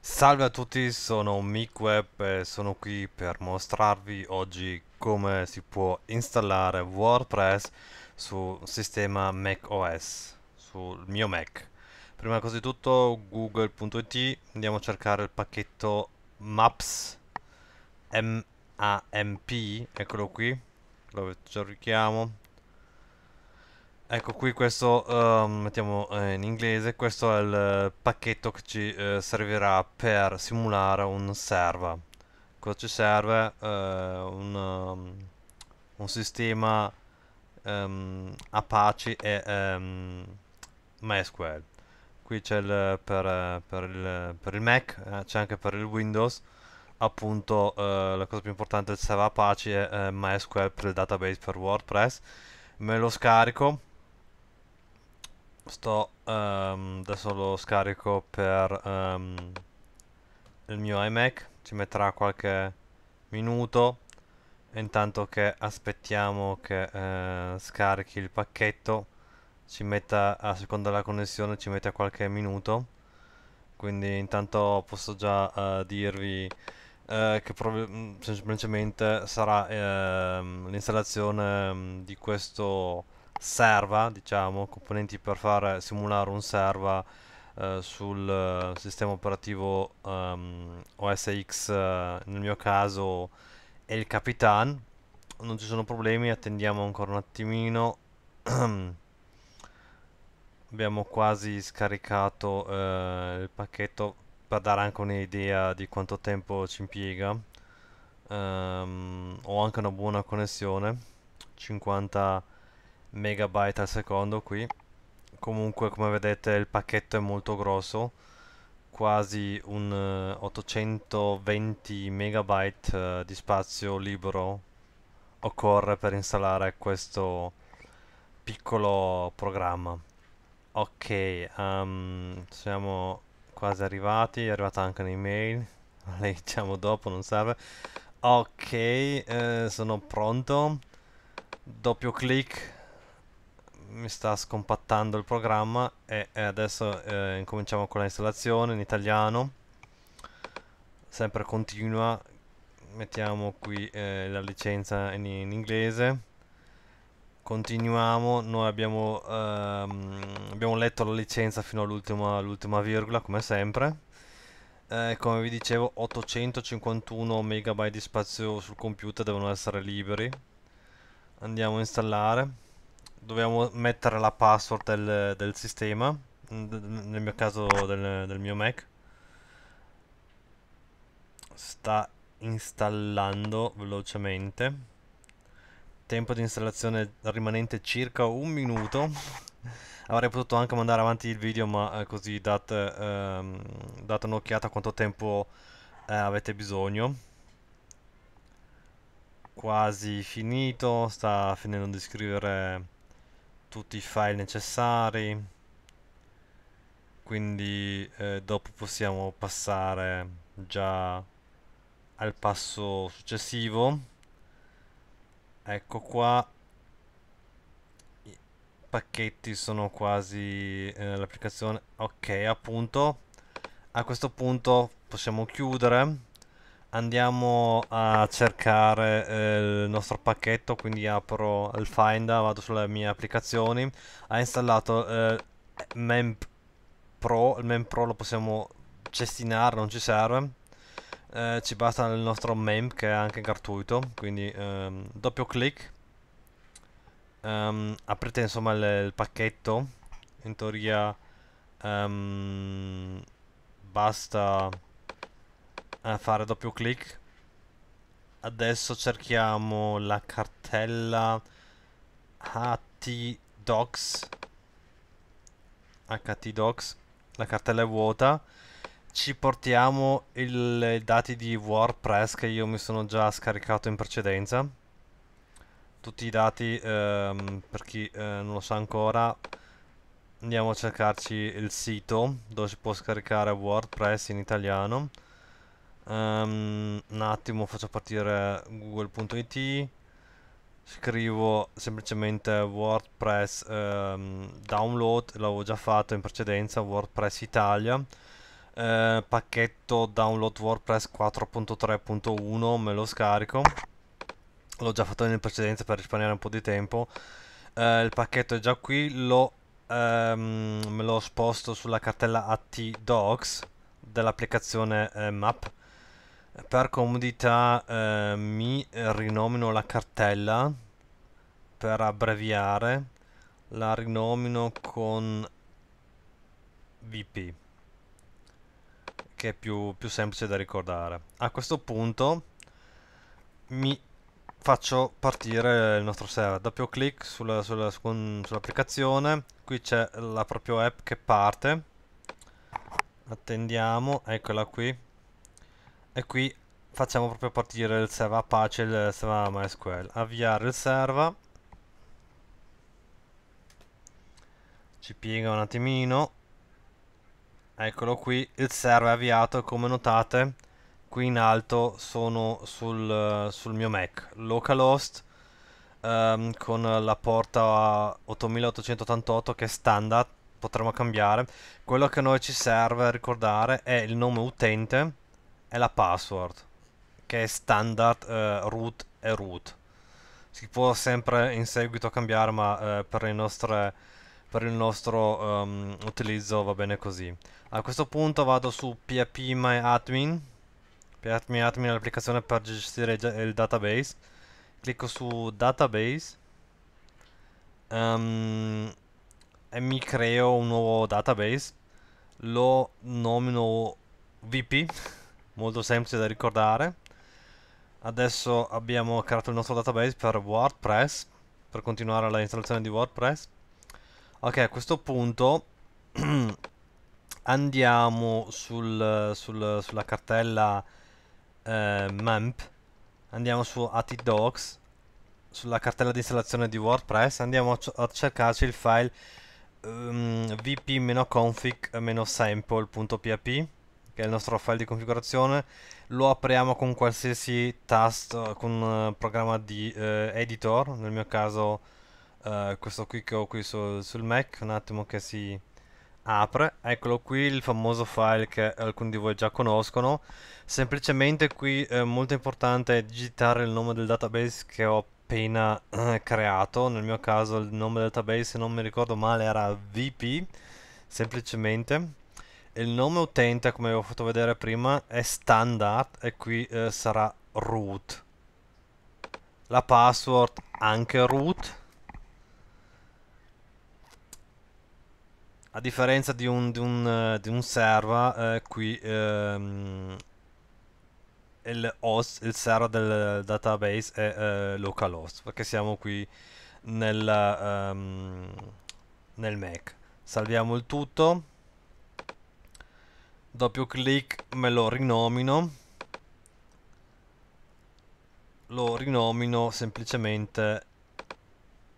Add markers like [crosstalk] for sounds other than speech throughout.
Salve a tutti, sono MickWeb e sono qui per mostrarvi oggi come si può installare WordPress sul sistema macOS, sul mio Mac. Prima di tutto google.it, andiamo a cercare il pacchetto Maps M-A-M-P, eccolo qui, lo cerchiamo, Ecco qui questo, uh, mettiamo eh, in inglese, questo è il eh, pacchetto che ci eh, servirà per simulare un server. Cosa ci serve? Uh, un, um, un, sistema um, Apache e um, MySQL. Qui c'è per, eh, per, il, per il Mac, eh, c'è anche per il Windows. Appunto la cosa più importante del server Apache è MySQL per il database per WordPress. Me lo scarico sto um, adesso lo scarico per um, il mio iMac ci metterà qualche minuto intanto che aspettiamo che eh, scarichi il pacchetto ci metta a seconda della connessione ci mette qualche minuto quindi intanto posso già eh, dirvi eh, che mm, semplicemente sarà ehm, l'installazione mm, di questo serva, diciamo, componenti per far simulare un serva eh, sul eh, sistema operativo um, ehm, OS X, eh, nel mio caso è il Capitan. Non ci sono problemi, attendiamo ancora un attimino. [clears throat] Abbiamo quasi scaricato eh, il pacchetto per dare anche un'idea di quanto tempo ci impiega. Um, ho anche una buona connessione, 50 megabyte al secondo qui comunque come vedete il pacchetto è molto grosso quasi un 820 eh, megabyte eh, di spazio libero occorre per installare questo piccolo programma ok um, siamo quasi arrivati è arrivata anche un'email [laughs] leggiamo dopo non serve ok eh, sono pronto doppio clic mi sta scompattando il programma e, e adesso eh, incominciamo con l'installazione in italiano sempre continua mettiamo qui eh, la licenza in, in, inglese continuiamo noi abbiamo, ehm, abbiamo letto la licenza fino all'ultima virgola come sempre eh, come vi dicevo 851 megabyte di spazio sul computer devono essere liberi andiamo a installare dobbiamo mettere la password del, del sistema, nel mio caso del, del mio Mac. Sta installando velocemente. Tempo di installazione rimanente circa un minuto. [laughs] Avrei potuto anche mandare avanti il video, ma eh, così date, ehm, date un'occhiata a quanto tempo eh, avete bisogno. Quasi finito, sta finendo di scrivere tutti i file necessari quindi eh, dopo possiamo passare già al passo successivo ecco qua i pacchetti sono quasi eh, l'applicazione ok appunto a questo punto possiamo chiudere andiamo a cercare eh, il nostro pacchetto quindi apro il finder vado sulle mie applicazioni ha installato eh, memp pro il memp pro lo possiamo cestinare non ci serve eh, ci basta il nostro memp che è anche gratuito quindi ehm, doppio clic ehm, aprite insomma il, il, pacchetto in teoria ehm, basta a fare doppio clic adesso cerchiamo la cartella htdocs htdocs la cartella è vuota ci portiamo i dati di wordpress che io mi sono già scaricato in precedenza tutti i dati ehm, per chi eh, non lo sa ancora andiamo a cercarci il sito dove si può scaricare wordpress in italiano um, un attimo faccio partire google.it scrivo semplicemente wordpress um, download l'avevo già fatto in precedenza wordpress italia eh, pacchetto download wordpress 4.3.1 me lo scarico l'ho già fatto in precedenza per risparmiare un po' di tempo eh, il pacchetto è già qui lo, ehm, me lo sposto sulla cartella AT Docs dell'applicazione eh, Map per comodità eh, mi rinomino la cartella per abbreviare. La rinomino con VP che è più, più semplice da ricordare. A questo punto mi faccio partire il nostro server. Doppio clic sull'applicazione. Sulla, sull Qui c'è la propria app che parte. Attendiamo, eccola qui. E qui facciamo proprio partire il server Apache e il server MySQL. Avviare il server. Ci piega un attimino. Eccolo qui, il server è avviato come notate qui in alto sono sul, sul mio Mac localhost ehm, con la porta 8888 che è standard potremmo cambiare quello che a noi ci serve ricordare è il nome utente è la password, che è standard eh, root e root. Si può sempre in seguito cambiare, ma eh, per, nostre, per, il nostro um, utilizzo va bene così. A questo punto vado su phpMyAdmin, phpMyAdmin è l'applicazione per gestire il database. Clicco su database um, e mi creo un nuovo database, lo nomino VP [laughs] molto semplice da ricordare. Adesso abbiamo creato il nostro database per WordPress, per continuare l'installazione di WordPress. Ok, a questo punto [clears throat] andiamo sul, sul, sulla cartella eh, MAMP, andiamo su AtiDocs, sulla cartella di installazione di WordPress, andiamo a, a cercarci il file um, ehm, vp-config-sample.php che è il nostro file di configurazione, lo apriamo con qualsiasi tasto, con un eh, programma di eh, editor, nel mio caso eh, questo qui che ho qui sul, sul Mac, un attimo che si apre, eccolo qui il famoso file che alcuni di voi già conoscono, semplicemente qui è molto importante digitare il nome del database che ho appena eh, creato, nel mio caso il nome del database se non mi ricordo male era VP, semplicemente il nome utente come avevo fatto vedere prima è standard e qui eh, sarà root la password anche root a differenza di un, di un, eh, di un server eh, qui ehm, il, host, il server del database è eh, localhost perché siamo qui nel, um, nel Mac salviamo il tutto doppio clic me lo rinomino lo rinomino semplicemente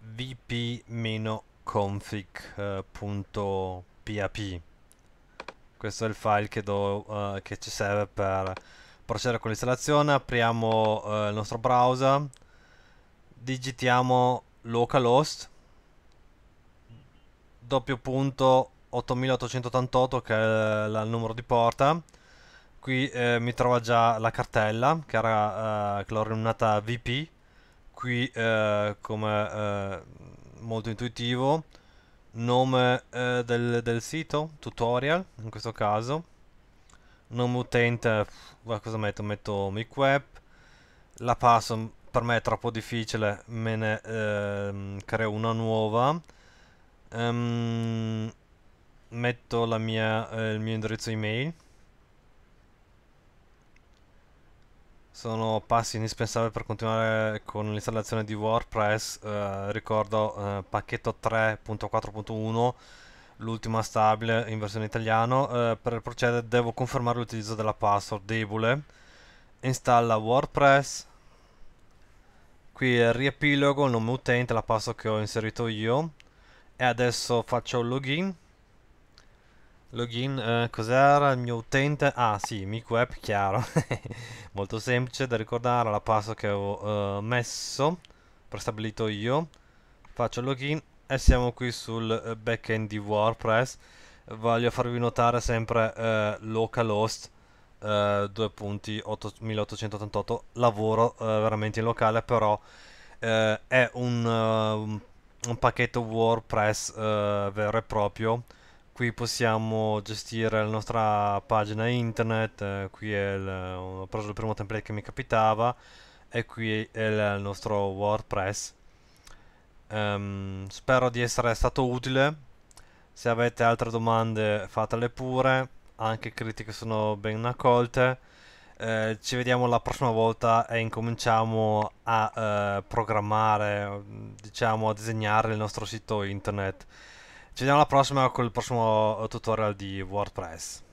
vp configpap eh, questo è il file che, do, uh, che, ci serve per procedere con l'installazione apriamo uh, il nostro browser digitiamo localhost doppio punto 8888 che è il numero di porta qui eh, mi trova già la cartella che, era, eh, l'ho rinomata VP qui eh, come eh, molto intuitivo nome eh, del, del, sito tutorial in questo caso nome utente pff, cosa metto? metto micweb la password per me è troppo difficile me ne ehm, creo una nuova um, metto mia, eh, il mio indirizzo email. Sono passi indispensabili per continuare con l'installazione di WordPress, eh, ricordo eh, pacchetto 3.4.1, l'ultima stabile in versione italiano. Eh, per procedere devo confermare l'utilizzo della password debole. Installa WordPress. Qui riepilogo il nome utente, la password che ho inserito io. E adesso faccio login Login, eh, cos'era il mio utente? Ah sì, MicWeb, chiaro. [laughs] Molto semplice da ricordare la password che avevo eh, messo, prestabilito io. Faccio login e siamo qui sul eh, backend di WordPress. Voglio farvi notare sempre eh, localhost eh, 2.1888. Lavoro eh, veramente in locale, però eh, è un, un, pacchetto WordPress vero e proprio qui possiamo gestire la nostra pagina internet, eh, qui è il, ho preso il primo template che mi capitava e qui è il nostro WordPress. Um, spero di essere stato utile, se avete altre domande fatele pure, anche critiche sono ben accolte. Eh, ci vediamo la prossima volta e incominciamo a eh, programmare, diciamo a disegnare il nostro sito internet. Ci vediamo alla prossima con il prossimo eh, tutorial di WordPress.